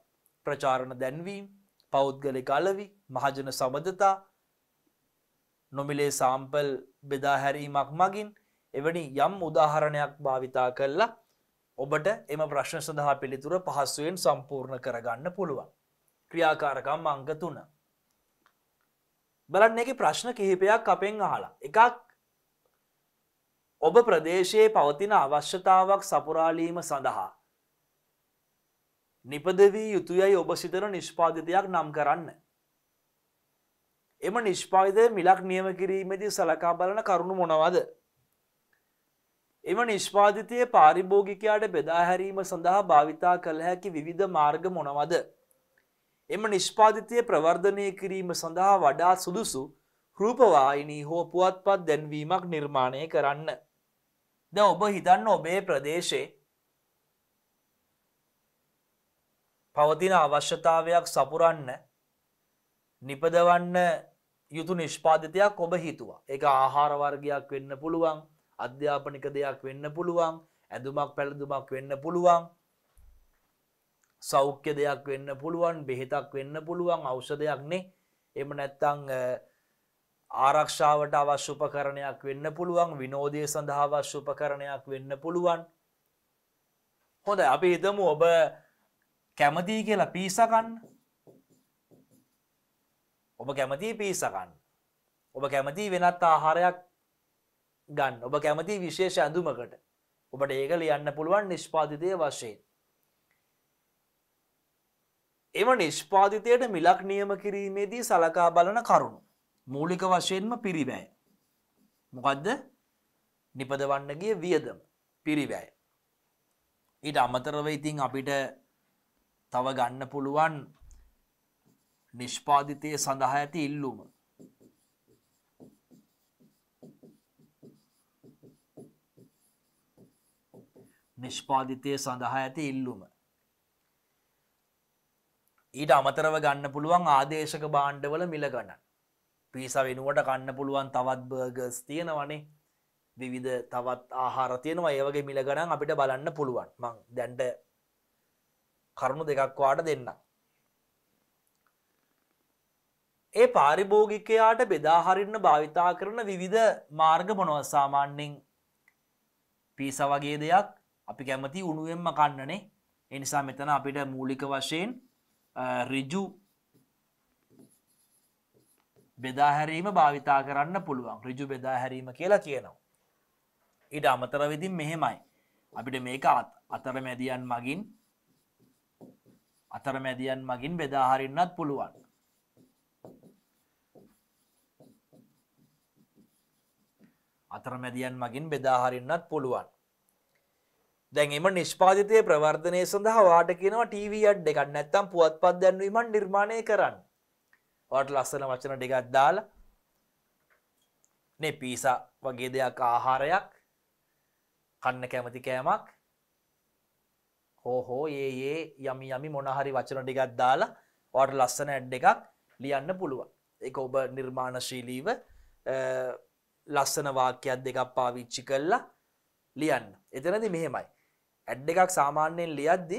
S1: ප්‍රචාරණ දැන්වීම් පෞද්ගලි කලවි මහජන සබඳතා නොමිලේ සාම්පල් බෙදාහැරීමක් මගින් එවැනි යම් උදාහරණයක් භාවිතා කල්ලා ඔබට එම ප්‍රශ්න සඳහා පිළිතුර පහස්සුවෙන් සම්පූර්ණ කරගන්න පුළුවන්. ක්‍රියාකාරකම් අංග තුනා. බලන්න එක ප්‍රශ්න කිහිපයක් අපෙන් අහලා එකක් ඔබ ප්‍රදේශයේ පවතින අවශ්‍යතාවක් සපුරාලීම සඳහා නිපදවී යුතුයයි ඔබ සිතන නිෂ්පාධිතයක් නම් කරන්න එම නිෂ්පාදය මිලක් නියම කිරීමේදී සලකා බලන කරුණු මොනවද එම නිෂ්පාධිතය පාරිභෝගිකයාට බෙදාහැරීම සඳහා භාවිතා කළ හැකි විධ මාර්ග මොනවද එම නිෂ්පාදිතය ප්‍රවර්ධනය කිරීම සඳහා වඩා සුදුසු රූපවාහිනී හෝ පුවත්පත් දැන්වීමක් නිර්මාණය කරන්න. ද ඔබ හිතන්න ඔබේ ප්‍රදේශේ පවතින අවශ්‍යතාවයක් සපුරන්න නිපදවන්න යුතු නිෂ්පාධිතයක් ඔබ හිතුවා. එක ආහාරවර්ගයක් වෙන්න පුළුවන් අධ්‍යාපනික දෙයක් වෙන්න පුළුවන් ඇඳුමක් පැළඳුමක් වෙන්න පුළුවන් සෞඛ්‍ය දෙයක් වෙන්න පුළුවන් බෙහෙතක් වෙන්න පුළුවන් අවෂදයක්නේ එම නැත්තං ආරක්ෂාවට අවශ්‍යුපකරණයක් වෙන්න පුළුවන් විනෝදය සඳහාවශ්‍යුපකරණයක් වෙන්න පුළුවන් හොඳ අපි හිතමු ඔබ කැමතිී කියලා පිසකන්න ඔබ කැමති පිසකන්න ඔබ කැමති වෙනත් ආහාරයක් ගන්න ඔබ කැමති විශේෂ ඇඳුමකට ඔබට ඒකල යන්න පුළුවන් නිෂ්පාතිතය වශයෙන් එම නිෂ්පාතිතයට මිලක් නියම කිරීමේදී සලකා බලන කරුණු. මූලික වශයෙන්ම පිරිබැය. මොකදද නිපදවන්නගේ වියදම් පිරිබැය. ඊට අමතරව ඉතිං අපිට තව ගන්න පුළුවන් නිෂ්පාධිතය සඳහා ඇති ඉල්ලුම. නිෂ්පාධිතය සඳහා ඇති ඉල්ලුම. ඊට අමතරව ගන්න පුළුවන් ආදේශක බාණ්ඩවල මිලගන්න. පිස වෙනුවට කන්න පුළුවන් තවත් බර්ගස් තියෙනවනේ විවිධ තවත් ආහාරතියනවා ඒවගේ මිලගණන් අපිට බලන්න පුළුවන් මං දැන්ට කරුණු දෙකක්වාට දෙන්න. ඒ පාරිභෝගිකයාට බෙදාහරින්න භාවිතා කරන විවිධ මාර්ග මොනව සාමාන්‍යෙන් පිස වගේ දෙයක් අපි කැමති උනුවෙන්ම කන්නනේ එනිසා මෙතන අපිට මූලික වශයෙන් රිජු බෙදාහැරීම භාවිතා කරන්න පුළුවන් රිජු බෙදාහැරීම කියලා කියනවා. ඉට අමතර විදින් මෙහෙමයි. අපිට මේක අතර මැදියන් මගින් අතර මැදියන් මගින් බෙදාහරින්නත් පුළුවන්. අතර මැදියන් මගින් බෙදාහරින්නත් පුළුවන්. දැන් එම නිෂ්පාතිතය ප්‍රවර්ධනය සඳහා වාට කියනවා ටීව අඩ් එකක් නැත්තම් පුවත් පත් දැන්වීමන් නිර්මාණය කරන්න. වාට ලස්සන වචන ටිකත් දාල නේ පිසා වගේ දෙයක් ආහාරයක් කන්න කැමති කෑමක් හෝහෝ ඒ ඒ යමි යමි මොනහරි වචන ටිකත් දාලා වාට ලස්සන ඇඩ් එකක් ලියන්න පුළුවන්. එක ඔබ නිර්මාණශීලීව ලස්සන වාක්‍යයක් දෙකක් පාවිච්චි කල්ලා ලියන්න. එතනද මෙහෙමයි. ඇඩ් එකක් සාමාන්‍යයෙන් ලියද්දි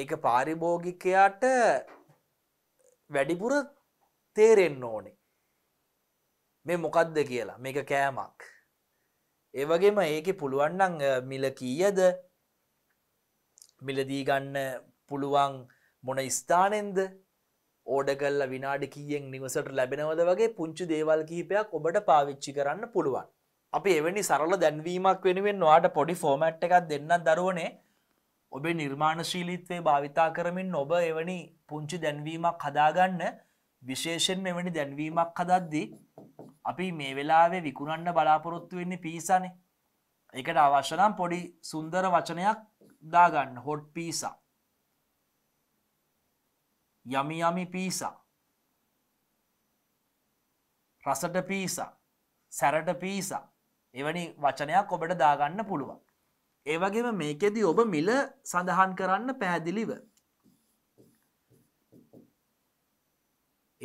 S1: ඒක පාරිභෝගිකයාට වැඩිපුර තේරෙන්න ඕනේ. මේ මොකක්ද කියලා මේක කෑමක්. ඒවගේම ඒක පුළුවන්නන් මිල කීයද මිලදී ගන්න පුළුවන් මොන ස්ථානෙන්ද ඕඩ කල්ලා විනාඩි කීයෙන් නිවසට ලැබෙනවද වගේ පුංචි දේවල් කිහිපයක් ඔබට පාවිච්චි කරන්න පුළුවන්. අපි එවැනි සරල දැන්වීමක් වෙනුවෙන් වාට පොඩි ෆෝමට් එකක් දෙන්නත් දරුවනේ ඔබේ නිර්මාණශීලීත්වය භාවිතා කරමින් ඔබ එවැනි පුංචි දැන්වීමක් හදාගන්න විශේෂෙන් මෙවැනි දැන්වීමක් හදද්දී අපි මේ වෙලාවේ විකුණන්න බලාපොරොත්තු වෙන්නේ පීසනේ එකට අවශ්‍යනම් පොඩි සුන්දර වචනයක් දාගන්න hot pizza yummy yummy pizza රසට පීසා සැරට පීසා එවැනි වචනයක් ඔබට දාගන්න පුළුවන්. ඒවගේම මේකෙදී ඔබ මිල සඳහන් කරන්න පැහැදිලිව.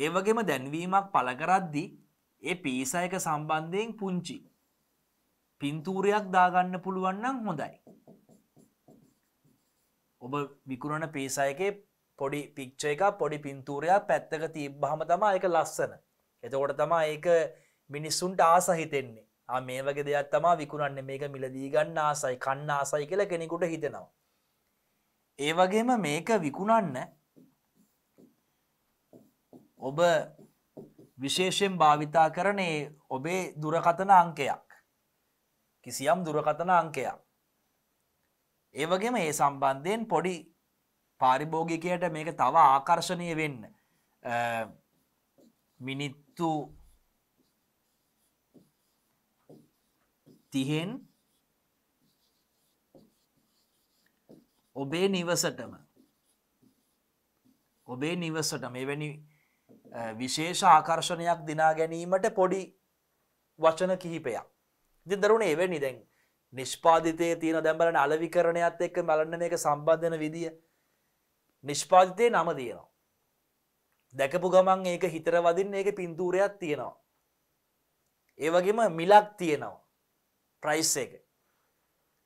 S1: ඒවගේම දැන්වීමක් පළකරද්දි ඒ පිසා එක සම්බන්ධයෙන් පුංචි පින්තූරයක් දාගන්න පුළුවන්නම් හොඳයි. ඔබ විකුණන පිසා එකේ පොඩි පික්්ච එක පොඩි පින්තූරයක් පැත්තක තිබ්බහම තමා එක ලස්සන. එතකොට තමා ඒක මිනිස්සුන්ට ආසහිතෙන්නේ. මේ වගේ දෙයක් තමා විකුණන්නේ මේක මිලදී ගන්න ආසයි කන්න ආසයි කියලා කෙනෙකුට හිතෙනවා. ඒ වගේම මේක විකුණන්න ඔබ විශේෂයෙන් භාවිතා කරනේ ඔබේ දුරකතන අංකයක්. කිසියම් දුරකතන අංකයක්. ඒ වගේම ඒ සම්බන්ධයෙන් පොඩි පාරිභෝගිකයට මේක තව ආකර්ශණය වෙන්න මිනිත්තු තිහෙන් ඔබේ නිවසටම ඔබේ නිවසට මෙවැනි විශේෂ ආකර්ෂණයක් දිනා ගැනීමට පොඩි වචන කිහිපයක් දි දරුණ එවැනි දැන් නිෂ්පාධිතය තියෙන දැම්බලන අලවිකරණයක්ත් එක්ක මලන්න මේක සම්බන්ධන විදිිය නිෂ්පාධිතය නම තියෙනවා දැකපු ගමන් ඒක හිතරවදින් ඒක පින්තූරයක් තියෙනවා ඒවගේම මිලක් තියෙනවා ප්‍රයිස් එක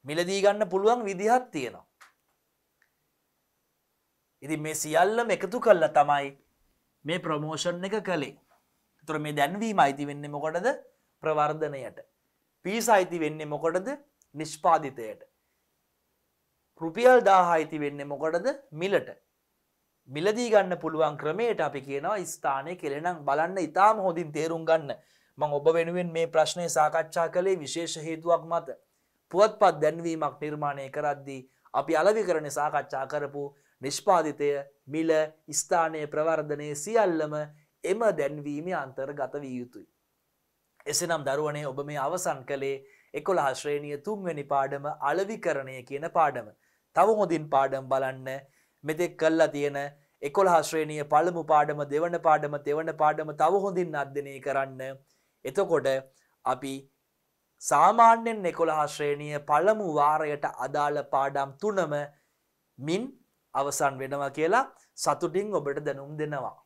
S1: මිලදී ගන්න පුළුවන් විදිහත් තියෙනවා ඉති මේ සියල්ලම එකතු කල්ල තමයි මේ ප්‍රමෝෂන් එක කළේ තුර මේ දැන්වීම අයිති වෙන්න මොකටද ප්‍රවර්ධනයට පිස අයිති වෙන්නේ මොකටද නිෂ්පාධිතයට රුපියල් දාහායිති වෙන්න මොකටද මිලට මිලදී ගන්න පුළුවන් ක්‍රමයට අපි කියනවා ස්ථානය කෙලෙනම් බලන්න ඉතාම හොඳින් තේරුම් ගන්න මං ඔබ වෙනුවෙන් මේ ප්‍රශ්නය සාකච්ඡා කළේ විශේෂ හේතුවක් මත පුවත්පත් දැන්වීමක් නිර්මාණය කරද්දී අපි අලවිකරණ සාකච්ඡා කරපු නිෂ්පාදිතය මිල ස්ථානය ප්‍රවර්ධනය සියල්ලම එම දැන්වීමේ අන්තර්ගත විය යුතුයි. එසනම් දරුවනේ ඔබ මේ අවසන් කළේ එකොළ හශ්‍රේණිය තුන්වැනි පාඩම අලවිකරණය කියන පාඩම. තව හොඳින් පාඩම් බලන්න මෙතෙක් කල්ලා තියෙන එකොළ හශ්‍රේණිය පළමු පාඩම දෙවන පාඩම තෙවන පාඩම තව හොඳින් අධ්‍යනය කරන්න එතකොට අපි සාමාන්‍යෙන් එකොළහා ශ්‍රේණිය පළමු වාරයට අදාළ පාඩම් තුනම මින් අවසන් වෙනවා කියලා සතුටින් ඔබට දැනුම් දෙනවා.